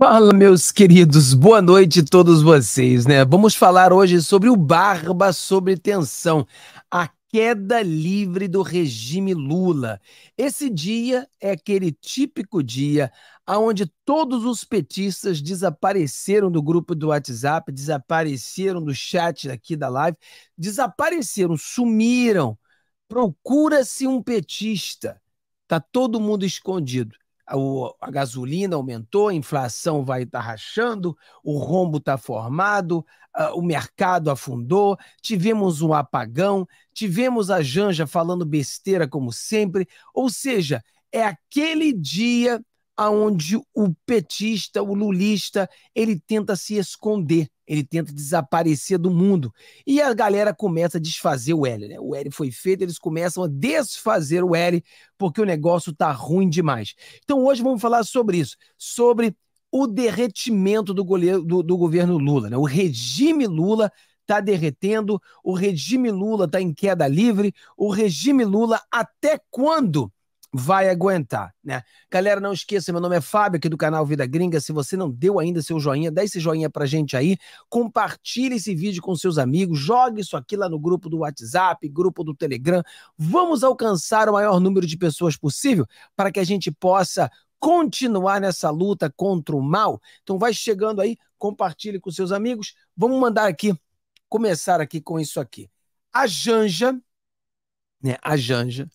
Fala, meus queridos, boa noite a todos vocês, né? Vamos falar hoje sobre o Barba sobre Tensão, a queda livre do regime Lula. Esse dia é aquele típico dia onde todos os petistas desapareceram do grupo do WhatsApp, desapareceram do chat aqui da live, desapareceram, sumiram. Procura-se um petista. Tá todo mundo escondido a gasolina aumentou, a inflação vai estar tá rachando, o rombo está formado, o mercado afundou, tivemos um apagão, tivemos a Janja falando besteira como sempre, ou seja, é aquele dia aonde o petista, o lulista, ele tenta se esconder, ele tenta desaparecer do mundo. E a galera começa a desfazer o L, né? O L foi feito, eles começam a desfazer o L, porque o negócio tá ruim demais. Então hoje vamos falar sobre isso, sobre o derretimento do, goleiro, do, do governo Lula, né? O regime Lula está derretendo, o regime Lula está em queda livre, o regime Lula até quando vai aguentar, né? Galera, não esqueça, meu nome é Fábio, aqui do canal Vida Gringa. Se você não deu ainda seu joinha, dá esse joinha pra gente aí, compartilhe esse vídeo com seus amigos, jogue isso aqui lá no grupo do WhatsApp, grupo do Telegram. Vamos alcançar o maior número de pessoas possível para que a gente possa continuar nessa luta contra o mal. Então vai chegando aí, compartilhe com seus amigos. Vamos mandar aqui, começar aqui com isso aqui. A Janja, né? A Janja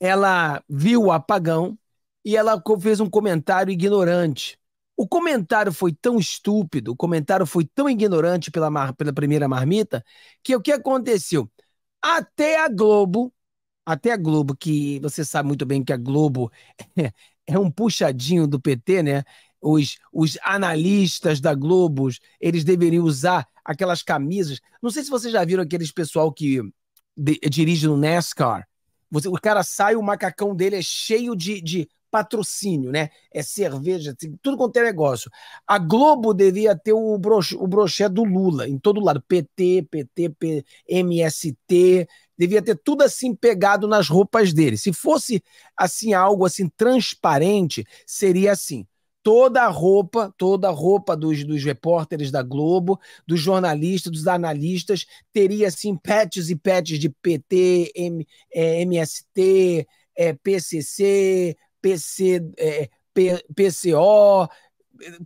ela viu o apagão e ela fez um comentário ignorante. O comentário foi tão estúpido, o comentário foi tão ignorante pela, mar, pela primeira marmita, que o que aconteceu? Até a Globo, até a Globo, que você sabe muito bem que a Globo é, é um puxadinho do PT, né? Os, os analistas da Globo, eles deveriam usar aquelas camisas. Não sei se vocês já viram aqueles pessoal que de, dirige no NASCAR, você, o cara sai, o macacão dele é cheio de, de patrocínio, né? É cerveja, tudo quanto é negócio. A Globo devia ter o, broche, o broché do Lula em todo lado. PT, PT, P, MST, devia ter tudo assim pegado nas roupas dele. Se fosse assim algo assim transparente, seria assim toda a roupa, toda a roupa dos, dos repórteres da Globo, dos jornalistas, dos analistas, teria assim patches e patches de PT, M, é, MST, é, PCC, PC, é, P, PCO, é,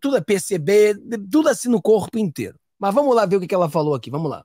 tudo é PCB, tudo assim no corpo inteiro. Mas vamos lá ver o que ela falou aqui, vamos lá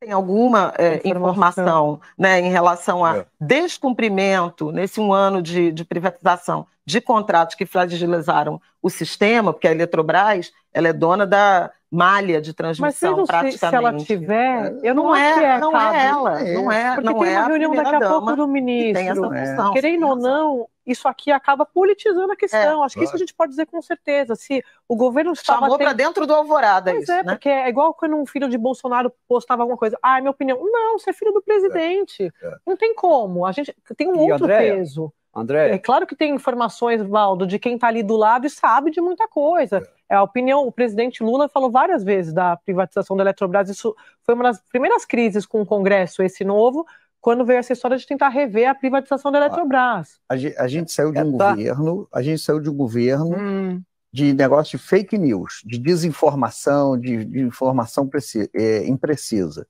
tem alguma é, informação, informação né, em relação a é. descumprimento nesse um ano de, de privatização de contratos que flagelizaram o sistema, porque a Eletrobras ela é dona da malha de transmissão Mas praticamente. Se, se ela tiver, é, eu não, não acho é, que é, não cabe. é ela, é. não é, porque tem uma é reunião daqui a pouco do ministro. Tem essa função, Querendo ou não, isso aqui acaba politizando a questão. É, acho que isso a gente pode dizer com certeza. Se o governo estava. Chamou para dentro do alvorada pois isso. É, né? porque é igual quando um filho de Bolsonaro postava alguma coisa. Ah, é minha opinião. Não, você é filho do presidente. É, não tem como. A gente tem um e outro Andréia, peso. André. É claro que tem informações, Valdo, de quem está ali do lado e sabe de muita coisa. É. é. A opinião, o presidente Lula falou várias vezes da privatização da Eletrobras. Isso foi uma das primeiras crises com o Congresso, esse novo, quando veio essa história de tentar rever a privatização da Eletrobras. A, a gente saiu de um é, tá. governo, a gente saiu de um governo hum. de negócio de fake news, de desinformação, de, de informação é, imprecisa.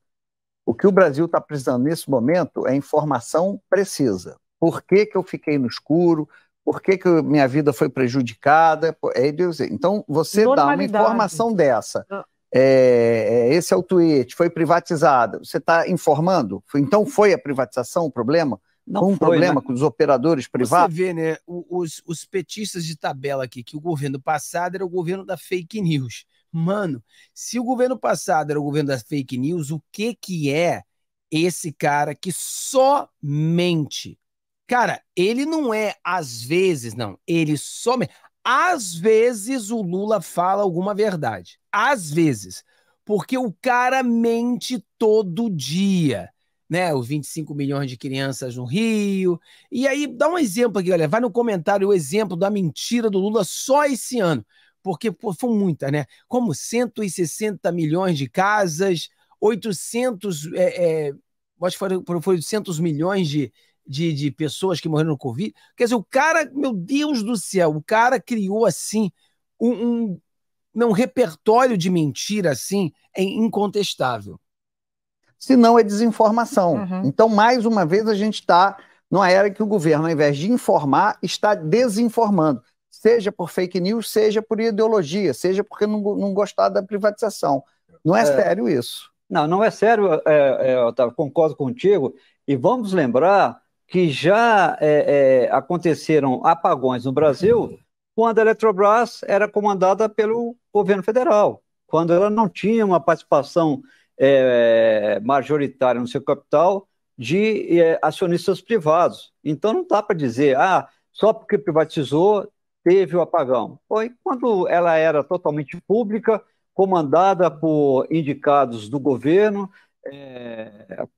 O que o Brasil está precisando nesse momento é informação precisa, por que, que eu fiquei no escuro, por que, que minha vida foi prejudicada. É então, você dá uma informação dessa. Ah. É, é, esse é o tweet, foi privatizada. Você está informando? Então foi a privatização o problema? Não um foi, problema né? com os operadores privados? Você vê, né? Os, os petistas de tabela aqui, que o governo passado era o governo da fake news. Mano, se o governo passado era o governo da fake news, o que que é esse cara que somente Cara, ele não é às vezes, não. Ele some. Às vezes o Lula fala alguma verdade. Às vezes. Porque o cara mente todo dia. Né, os 25 milhões de crianças no Rio. E aí, dá um exemplo aqui, olha. Vai no comentário o exemplo da mentira do Lula só esse ano. Porque pô, foi muita, né? Como 160 milhões de casas, 800. É, é, acho que foram, foram 800 milhões de, de, de pessoas que morreram no Covid. Quer dizer, o cara, meu Deus do céu, o cara criou assim um, um, não, um repertório de mentira assim é incontestável. Se não é desinformação. Uhum. Então, mais uma vez, a gente está numa era que o governo, ao invés de informar, está desinformando. Seja por fake news, seja por ideologia, seja porque não, não gostar da privatização. Não é, é... sério isso. Não, não é sério, é, é, Otávio, concordo contigo. E vamos lembrar que já é, é, aconteceram apagões no Brasil quando a Eletrobras era comandada pelo governo federal, quando ela não tinha uma participação é, majoritária no seu capital de é, acionistas privados. Então não dá para dizer, ah, só porque privatizou teve o apagão. Foi quando ela era totalmente pública, comandada por indicados do governo, é,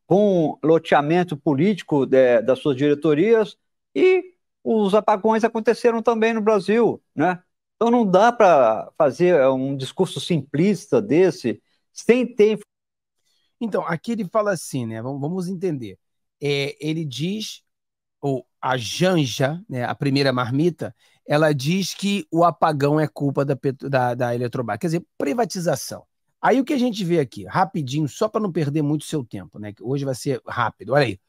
com loteamento político de, das suas diretorias e os apagões aconteceram também no Brasil, né? Então não dá para fazer é, um discurso simplista desse sem ter. Então aqui ele fala assim, né? Vamos entender. É, ele diz ou a Janja, né, a primeira marmita, ela diz que o apagão é culpa da, da, da Eletrobras. Quer dizer, privatização. Aí o que a gente vê aqui, rapidinho, só para não perder muito seu tempo, né? Que hoje vai ser rápido. Olha aí.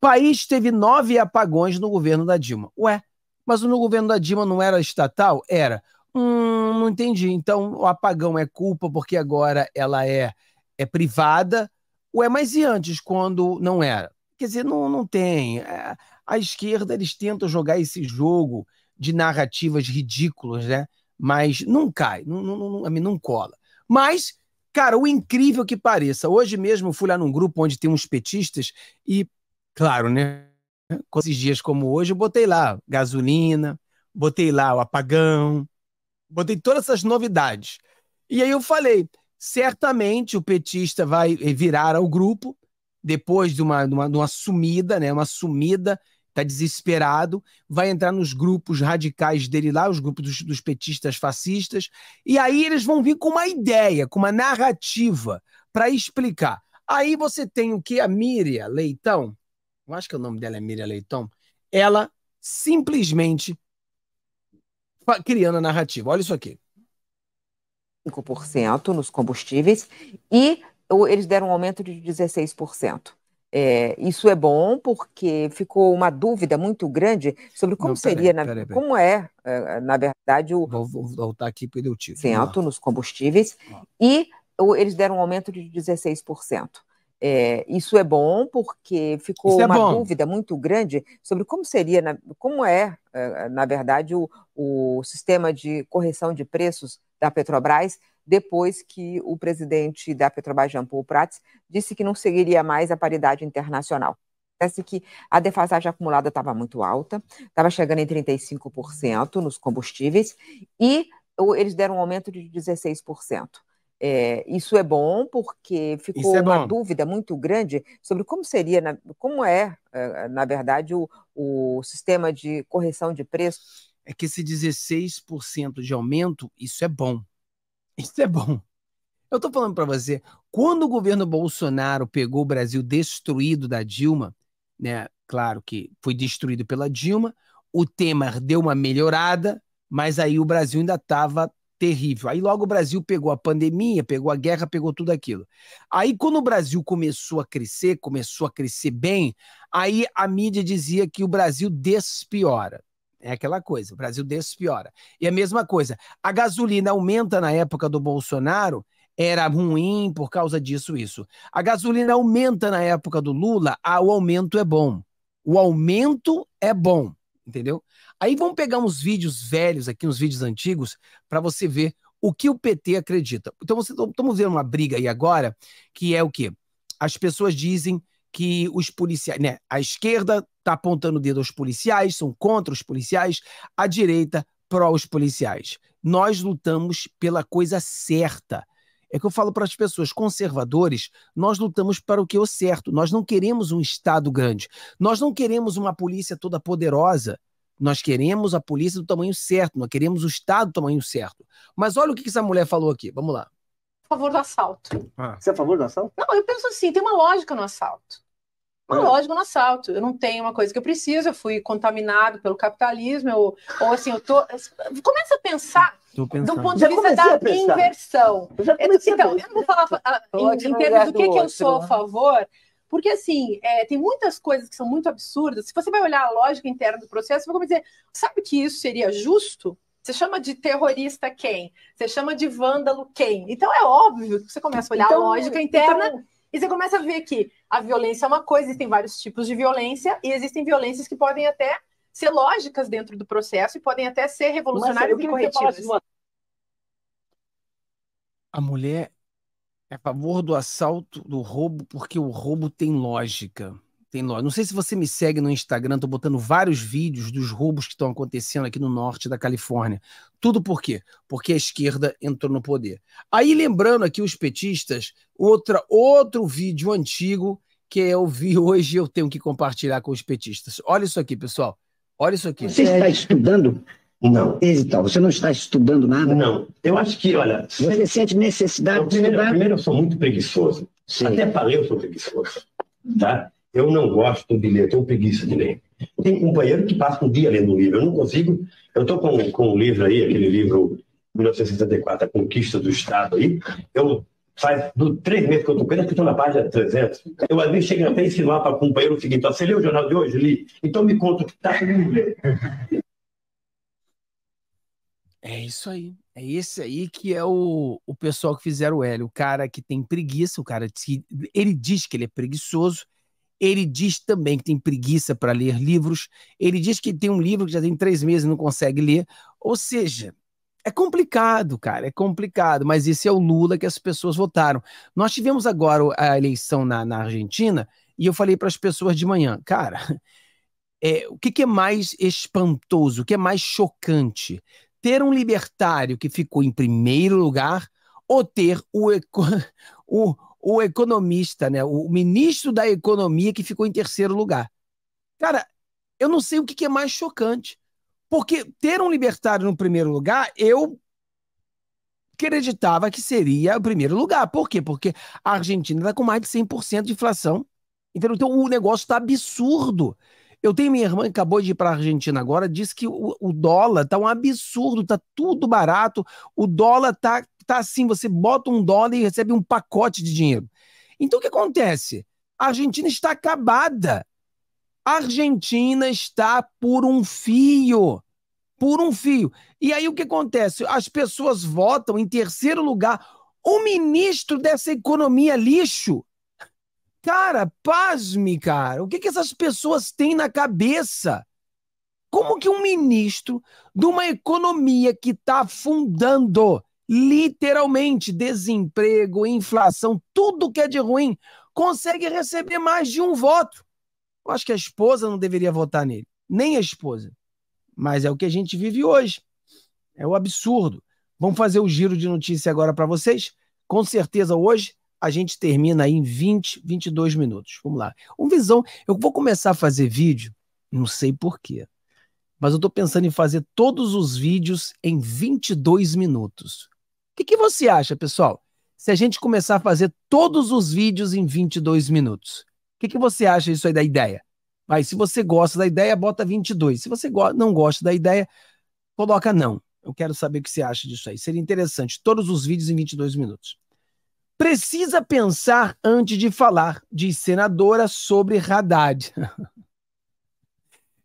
País teve nove apagões no governo da Dilma. Ué, mas no governo da Dilma não era estatal? Era. Hum, não entendi. Então o apagão é culpa porque agora ela é, é privada. Ué, mas e antes, quando não era? Quer dizer, não, não tem. É, a esquerda, eles tentam jogar esse jogo de narrativas ridículas, né? Mas não cai, não, não, não, não cola. Mas Cara, o incrível que pareça, hoje mesmo eu fui lá num grupo onde tem uns petistas e, claro, né? Com esses dias como hoje, eu botei lá gasolina, botei lá o apagão, botei todas essas novidades. E aí eu falei, certamente o petista vai virar ao grupo depois de uma, de uma, de uma sumida, né? Uma sumida tá desesperado, vai entrar nos grupos radicais dele lá, os grupos dos, dos petistas fascistas, e aí eles vão vir com uma ideia, com uma narrativa para explicar. Aí você tem o que a Miriam Leitão, eu acho que o nome dela é Miriam Leitão, ela simplesmente criando a narrativa. Olha isso aqui. 5% nos combustíveis e eles deram um aumento de 16%. É, isso é bom porque ficou uma dúvida muito grande sobre como Não, seria, na, como é, eh, eh, na verdade, o. Vou, vou voltar aqui para o alto nos combustíveis. E eles deram um aumento de 16%. É, isso é bom porque ficou é uma dúvida muito grande sobre como seria, na, como é, na verdade, o, o sistema de correção de preços da Petrobras depois que o presidente da Petrobras, Jean Paul Prats, disse que não seguiria mais a paridade internacional. Parece que a defasagem acumulada estava muito alta, estava chegando em 35% nos combustíveis, e eles deram um aumento de 16%. É, isso é bom porque ficou é bom. uma dúvida muito grande sobre como seria, como é, é, na verdade, o, o sistema de correção de preço. É que esse 16% de aumento, isso é bom. Isso é bom. Eu estou falando para você, quando o governo Bolsonaro pegou o Brasil destruído da Dilma, né? Claro que foi destruído pela Dilma, o Temer deu uma melhorada, mas aí o Brasil ainda estava terrível. Aí logo o Brasil pegou a pandemia, pegou a guerra, pegou tudo aquilo. Aí quando o Brasil começou a crescer, começou a crescer bem, aí a mídia dizia que o Brasil despiora. É aquela coisa, o Brasil desses piora. E a mesma coisa, a gasolina aumenta na época do Bolsonaro, era ruim por causa disso, isso. A gasolina aumenta na época do Lula, ah, o aumento é bom. O aumento é bom, entendeu? Aí vamos pegar uns vídeos velhos aqui, uns vídeos antigos, para você ver o que o PT acredita. Então, estamos então, vendo uma briga aí agora, que é o quê? As pessoas dizem que os policiais, né? A esquerda está apontando o dedo aos policiais, são contra os policiais, a direita pró os policiais. Nós lutamos pela coisa certa. É que eu falo para as pessoas, conservadores, nós lutamos para o que é o certo. Nós não queremos um Estado grande. Nós não queremos uma polícia toda poderosa. Nós queremos a polícia do tamanho certo. Nós queremos o Estado do tamanho certo. Mas olha o que essa mulher falou aqui. Vamos lá. A favor do assalto. Ah. Você é a favor do assalto? Não, eu penso assim, tem uma lógica no assalto. Uma loja no assalto. Eu não tenho uma coisa que eu preciso, eu fui contaminado pelo capitalismo, eu, ou assim, eu tô. Começa a pensar do ponto de vista da inversão. então, eu não vou falar em, em termos do que, que eu sou a favor, porque, assim, é, tem muitas coisas que são muito absurdas. Se você vai olhar a lógica interna do processo, você vai dizer, sabe que isso seria justo? Você chama de terrorista quem? Você chama de vândalo quem? Então, é óbvio que você começa a olhar então, a lógica então, interna então, e você começa a ver que a violência é uma coisa, existem vários tipos de violência, e existem violências que podem até ser lógicas dentro do processo e podem até ser revolucionárias e corretivas. Uma... A mulher é a favor do assalto, do roubo, porque o roubo tem lógica. Tem loja. Não sei se você me segue no Instagram, tô botando vários vídeos dos roubos que estão acontecendo aqui no norte da Califórnia. Tudo por quê? Porque a esquerda entrou no poder. Aí lembrando aqui os petistas, outra outro vídeo antigo que eu vi hoje eu tenho que compartilhar com os petistas. Olha isso aqui, pessoal. Olha isso aqui. Você está estudando? Não. Então, você não está estudando nada? Não. Eu acho que, olha. Você sente necessidade de primeiro, estudar? Primeiro, eu sou muito preguiçoso. Sim. Até para eu sou preguiçoso. Tá? Eu não gosto de ler, tenho preguiça de ler. Tem companheiro que passa um dia lendo um livro. Eu não consigo. Eu estou com, com um livro aí, aquele livro 1964, A Conquista do Estado aí. Eu faz do, três meses que eu estou com ele, que estou na página 300. Eu às vezes chego até a ensinar para o companheiro o seguinte: você leu o jornal de hoje? Li. Então me conta o que está lendo. É isso aí. É esse aí que é o, o pessoal que fizeram o Hélio. O cara que tem preguiça, o cara ele diz que ele é preguiçoso, ele diz também que tem preguiça para ler livros. Ele diz que tem um livro que já tem três meses e não consegue ler. Ou seja, é complicado, cara, é complicado, mas esse é o Lula que as pessoas votaram. Nós tivemos agora a eleição na, na Argentina e eu falei para as pessoas de manhã, cara, é, o que, que é mais espantoso, o que é mais chocante? Ter um libertário que ficou em primeiro lugar ou ter o, o, o economista, né? O ministro da economia que ficou em terceiro lugar. Cara, eu não sei o que, é mais chocante. Porque ter um libertário no primeiro lugar, eu acreditava que seria o primeiro lugar. Por quê? Porque a Argentina está com mais de 100% de inflação. Entendeu? Então o negócio está absurdo. Eu tenho minha irmã que acabou de ir para a Argentina agora, disse que o, o dólar está um absurdo, está tudo barato, o dólar está tá assim, você bota um dólar e recebe um pacote de dinheiro. Então o que acontece? A Argentina está acabada. A Argentina está por um fio. Por um fio. E aí o que acontece? As pessoas votam em terceiro lugar o ministro dessa economia lixo. Cara, pasme, cara. O que, que essas pessoas têm na cabeça? Como que um ministro de uma economia que está afundando, literalmente desemprego, inflação, tudo que é de ruim, consegue receber mais de um voto. Eu acho que a esposa não deveria votar nele, nem a esposa. Mas é o que a gente vive hoje. É o um absurdo. Vamos fazer o giro de notícia agora para vocês. Com certeza hoje a gente termina aí em 20, 22 minutos. Vamos lá. Um visão, eu vou começar a fazer vídeo, não sei por quê. Mas eu estou pensando em fazer todos os vídeos em 22 minutos. O que, que você acha, pessoal, se a gente começar a fazer todos os vídeos em 22 minutos? O que, que você acha disso aí da ideia? Mas se você gosta da ideia, bota 22. Se você go não gosta da ideia, coloca não. Eu quero saber o que você acha disso aí. Seria interessante. Todos os vídeos em 22 minutos. Precisa pensar antes de falar, de senadora sobre Haddad.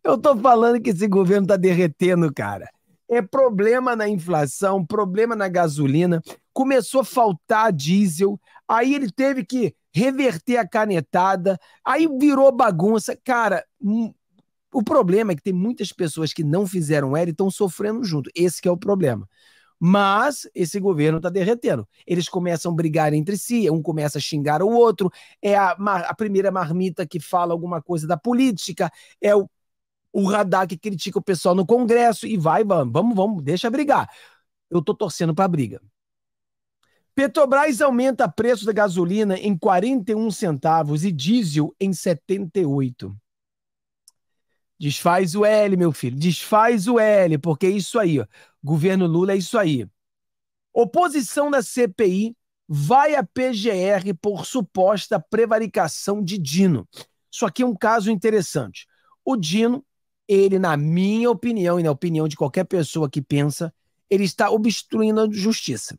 Eu tô falando que esse governo tá derretendo, cara é problema na inflação, problema na gasolina, começou a faltar diesel, aí ele teve que reverter a canetada, aí virou bagunça. Cara, hum, o problema é que tem muitas pessoas que não fizeram era e estão sofrendo junto. Esse é o problema. Mas esse governo está derretendo. Eles começam a brigar entre si, um começa a xingar o outro, é a, a primeira marmita que fala alguma coisa da política, é o o radar que critica o pessoal no Congresso e vai, vamos, vamos, vamos deixa brigar. Eu tô torcendo para briga. Petrobras aumenta preço da gasolina em 41 centavos e diesel em 78. Desfaz o L, meu filho, desfaz o L, porque é isso aí, ó. Governo Lula é isso aí. Oposição da CPI vai a PGR por suposta prevaricação de Dino. Isso aqui é um caso interessante. O Dino ele, na minha opinião e na opinião de qualquer pessoa que pensa, ele está obstruindo a justiça.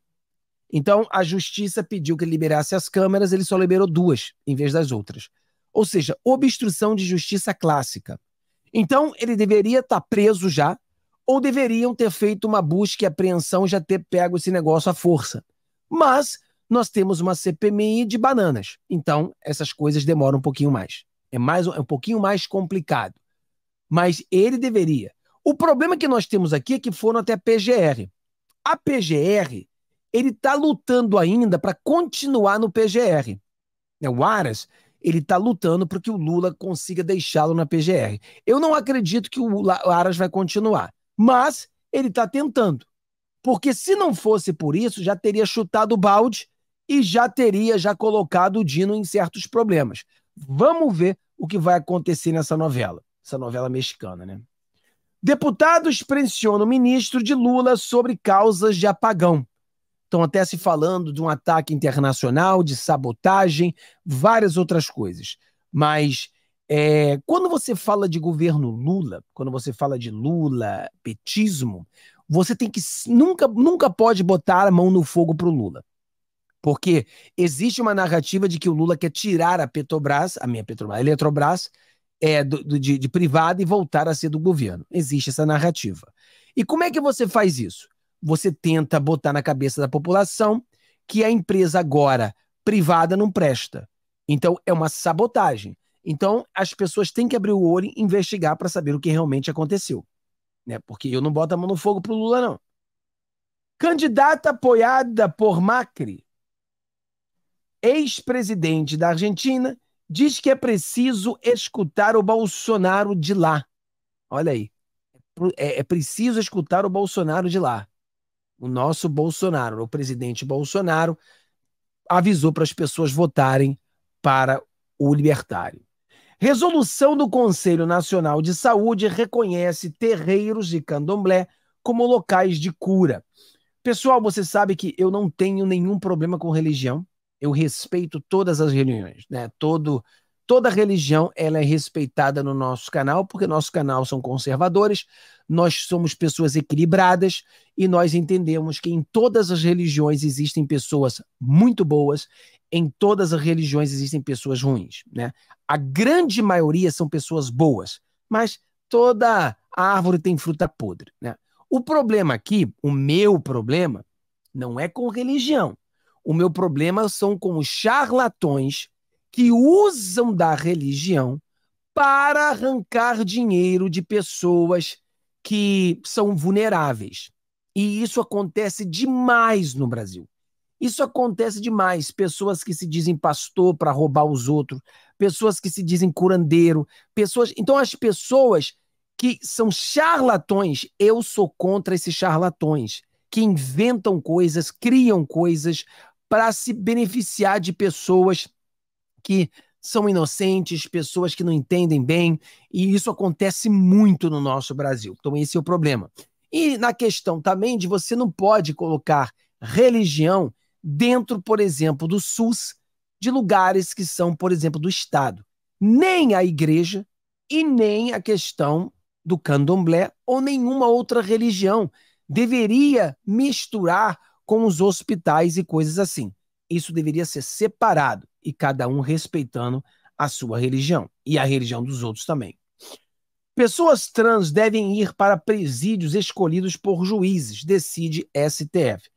Então, a justiça pediu que ele liberasse as câmeras, ele só liberou duas em vez das outras. Ou seja, obstrução de justiça clássica. Então, ele deveria estar tá preso já, ou deveriam ter feito uma busca e apreensão já ter pego esse negócio à força. Mas nós temos uma CPMI de bananas. Então, essas coisas demoram um pouquinho mais. É mais é um pouquinho mais complicado mas ele deveria. O problema que nós temos aqui é que foram até a PGR. A PGR, ele está lutando ainda para continuar no PGR. Né, o Aras, ele está lutando para que o Lula consiga deixá-lo na PGR. Eu não acredito que o Aras vai continuar, mas ele está tentando. Porque se não fosse por isso, já teria chutado o balde e já teria já colocado o Dino em certos problemas. Vamos ver o que vai acontecer nessa novela. Essa novela mexicana, né? Deputados pressionam o ministro de Lula sobre causas de apagão. Estão até se falando de um ataque internacional, de sabotagem, várias outras coisas. Mas é, quando você fala de governo Lula, quando você fala de Lula, petismo, você tem que nunca, nunca pode botar a mão no fogo para o Lula. Porque existe uma narrativa de que o Lula quer tirar a Petrobras, a minha Petrobras, a Eletrobras, é, do, do, de, de privada e voltar a ser do governo. Existe essa narrativa. E como é que você faz isso? Você tenta botar na cabeça da população que a empresa agora privada não presta. Então é uma sabotagem. Então as pessoas têm que abrir o olho e investigar para saber o que realmente aconteceu. Né? Porque eu não boto a mão no fogo pro Lula, não. Candidata apoiada por Macri, ex-presidente da Argentina, diz que é preciso escutar o Bolsonaro de lá. Olha aí. É, é preciso escutar o Bolsonaro de lá. O nosso Bolsonaro, o presidente Bolsonaro, avisou para as pessoas votarem para o libertário. Resolução do Conselho Nacional de Saúde reconhece terreiros de candomblé como locais de cura. Pessoal, você sabe que eu não tenho nenhum problema com religião. Eu respeito todas as religiões, né? Todo, toda religião ela é respeitada no nosso canal, porque nosso canal são conservadores, nós somos pessoas equilibradas e nós entendemos que em todas as religiões existem pessoas muito boas, em todas as religiões existem pessoas ruins, né? A grande maioria são pessoas boas, mas toda árvore tem fruta podre, né? O problema aqui, o meu problema, não é com religião. O meu problema são com os charlatões que usam da religião para arrancar dinheiro de pessoas que são vulneráveis. E isso acontece demais no Brasil. Isso acontece demais. Pessoas que se dizem pastor para roubar os outros, pessoas que se dizem curandeiro, pessoas. Então, as pessoas que são charlatões, eu sou contra esses charlatões que inventam coisas, criam coisas para se beneficiar de pessoas que são inocentes, pessoas que não entendem bem, e isso acontece muito no nosso Brasil. Então, esse é o problema. E na questão também de você não pode colocar religião dentro, por exemplo, do SUS, de lugares que são, por exemplo, do Estado. Nem a igreja e nem a questão do candomblé ou nenhuma outra religião deveria misturar com os hospitais e coisas assim. Isso deveria ser separado e cada um respeitando a sua religião e a religião dos outros também. Pessoas trans devem ir para presídios escolhidos por juízes, decide STF.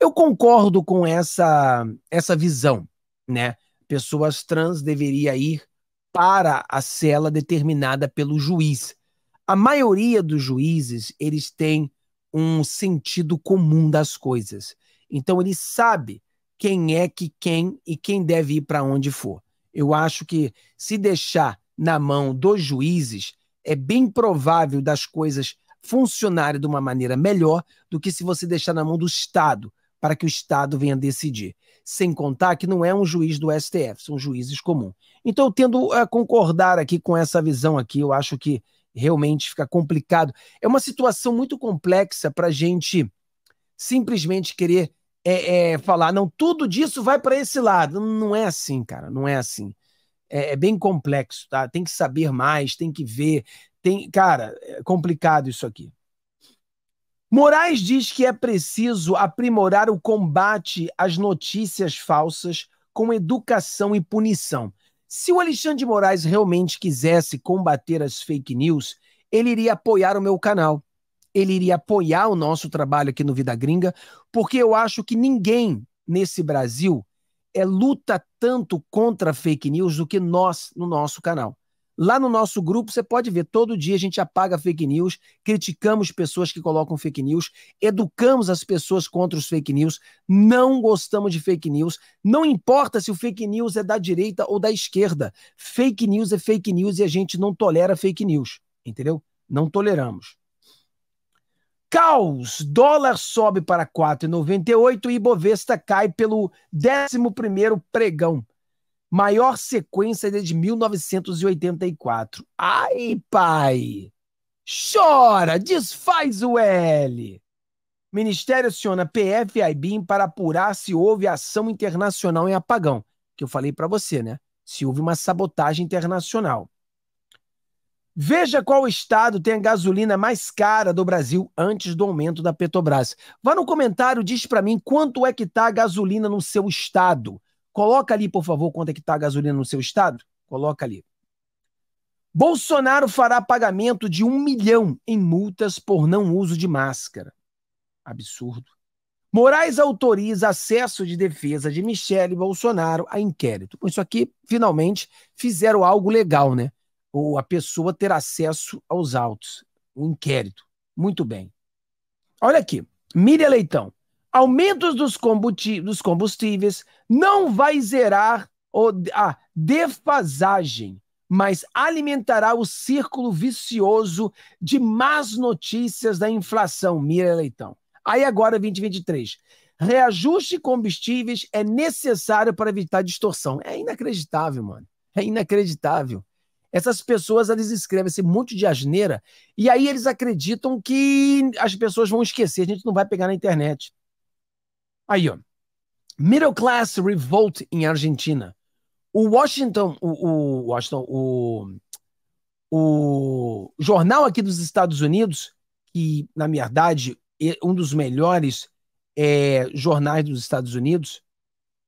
Eu concordo com essa essa visão, né? Pessoas trans deveria ir para a cela determinada pelo juiz. A maioria dos juízes, eles têm um sentido comum das coisas. Então ele sabe quem é que quem e quem deve ir para onde for. Eu acho que se deixar na mão dos juízes, é bem provável das coisas funcionarem de uma maneira melhor do que se você deixar na mão do Estado, para que o Estado venha decidir. Sem contar que não é um juiz do STF, são juízes comuns. Então, eu tendo a concordar aqui com essa visão aqui, eu acho que realmente fica complicado. É uma situação muito complexa para a gente simplesmente querer é, é, falar, não, tudo disso vai para esse lado. Não é assim, cara, não é assim. É, é, bem complexo, tá? Tem que saber mais, tem que ver. Tem, cara, é complicado isso aqui. Moraes diz que é preciso aprimorar o combate às notícias falsas com educação e punição. Se o Alexandre de Moraes realmente quisesse combater as fake news, ele iria apoiar o meu canal. Ele iria apoiar o nosso trabalho aqui no Vida Gringa, porque eu acho que ninguém nesse Brasil é, luta tanto contra fake news do que nós no nosso canal. Lá no nosso grupo você pode ver, todo dia a gente apaga fake news, criticamos pessoas que colocam fake news, educamos as pessoas contra os fake news, não gostamos de fake news, não importa se o fake news é da direita ou da esquerda. Fake news é fake news e a gente não tolera fake news, entendeu? Não toleramos. Caos, dólar sobe para 4,98 e Bovespa cai pelo 11º pregão. Maior sequência desde é 1984. Ai, pai! Chora, desfaz o L! Ministério aciona PF e IBIM para apurar se houve ação internacional em apagão. Que eu falei para você, né? Se houve uma sabotagem internacional. Veja qual estado tem a gasolina mais cara do Brasil antes do aumento da Petrobras. Vá no comentário, diz para mim quanto é que tá a gasolina no seu estado. Coloca ali, por favor, quanto é que está a gasolina no seu estado. Coloca ali. Bolsonaro fará pagamento de um milhão em multas por não uso de máscara. Absurdo. Moraes autoriza acesso de defesa de Michele Bolsonaro a inquérito. isso aqui, finalmente, fizeram algo legal, né? Ou a pessoa ter acesso aos autos. O um inquérito. Muito bem. Olha aqui. Miriam Leitão aumentos dos, dos combustíveis, não vai zerar a defasagem, mas alimentará o círculo vicioso de más notícias da inflação, mira Leitão. Aí agora 2023. Reajuste de combustíveis é necessário para evitar distorção. É inacreditável, mano. É inacreditável. Essas pessoas, eles escrevem esse monte de asneira e aí eles acreditam que as pessoas vão esquecer, a gente não vai pegar na internet. Aí, ó. Middle Class Revolt em Argentina. O Washington, o, o Washington, o, o jornal aqui dos Estados Unidos, que na minha verdade é um dos melhores é, jornais dos Estados Unidos,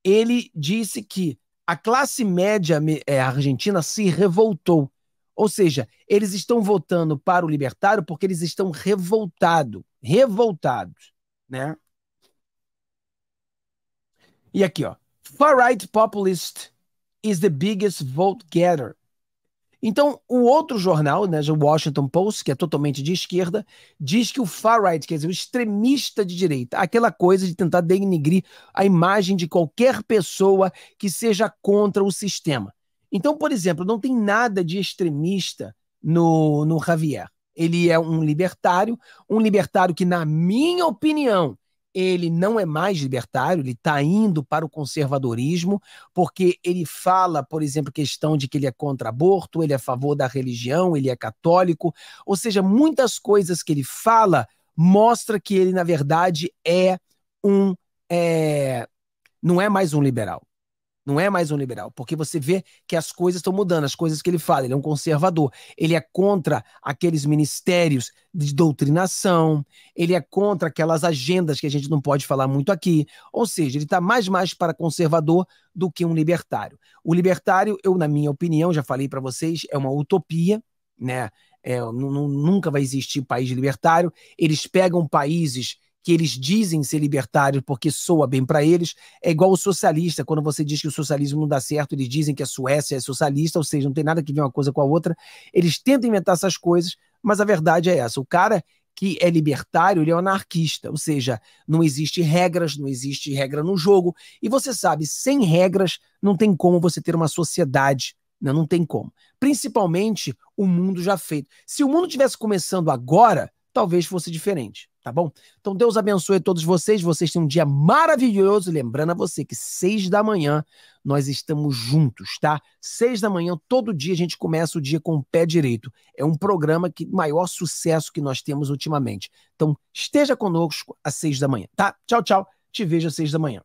ele disse que a classe média é, argentina se revoltou. Ou seja, eles estão votando para o libertário porque eles estão revoltado, revoltados, né? E aqui, ó. Far-right populist is the biggest vote getter. Então, o outro jornal, né, o Washington Post, que é totalmente de esquerda, diz que o far-right, quer dizer, o extremista de direita, aquela coisa de tentar denigrir a imagem de qualquer pessoa que seja contra o sistema. Então, por exemplo, não tem nada de extremista no, no Javier. Ele é um libertário, um libertário que, na minha opinião, ele não é mais libertário, ele está indo para o conservadorismo, porque ele fala, por exemplo, questão de que ele é contra aborto, ele é a favor da religião, ele é católico, ou seja, muitas coisas que ele fala mostra que ele, na verdade, é um. É, não é mais um liberal. Não é mais um liberal, porque você vê que as coisas estão mudando, as coisas que ele fala. Ele é um conservador, ele é contra aqueles ministérios de doutrinação, ele é contra aquelas agendas que a gente não pode falar muito aqui. Ou seja, ele está mais mais para conservador do que um libertário. O libertário, eu, na minha opinião, já falei para vocês, é uma utopia, né? É, nunca vai existir país libertário. Eles pegam países que eles dizem ser libertário porque soa bem para eles, é igual o socialista. Quando você diz que o socialismo não dá certo, eles dizem que a Suécia é socialista, ou seja, não tem nada que ver uma coisa com a outra. Eles tentam inventar essas coisas, mas a verdade é essa. O cara que é libertário, ele é anarquista, ou seja, não existe regras, não existe regra no jogo. E você sabe, sem regras não tem como você ter uma sociedade. Não, né? não tem como. Principalmente o mundo já feito. Se o mundo tivesse começando agora, talvez fosse diferente tá bom? Então Deus abençoe todos vocês, vocês têm um dia maravilhoso, lembrando a você que seis da manhã nós estamos juntos, tá? Seis da manhã, todo dia a gente começa o dia com o pé direito, é um programa que maior sucesso que nós temos ultimamente, então esteja conosco às seis da manhã, tá? Tchau, tchau, te vejo às seis da manhã.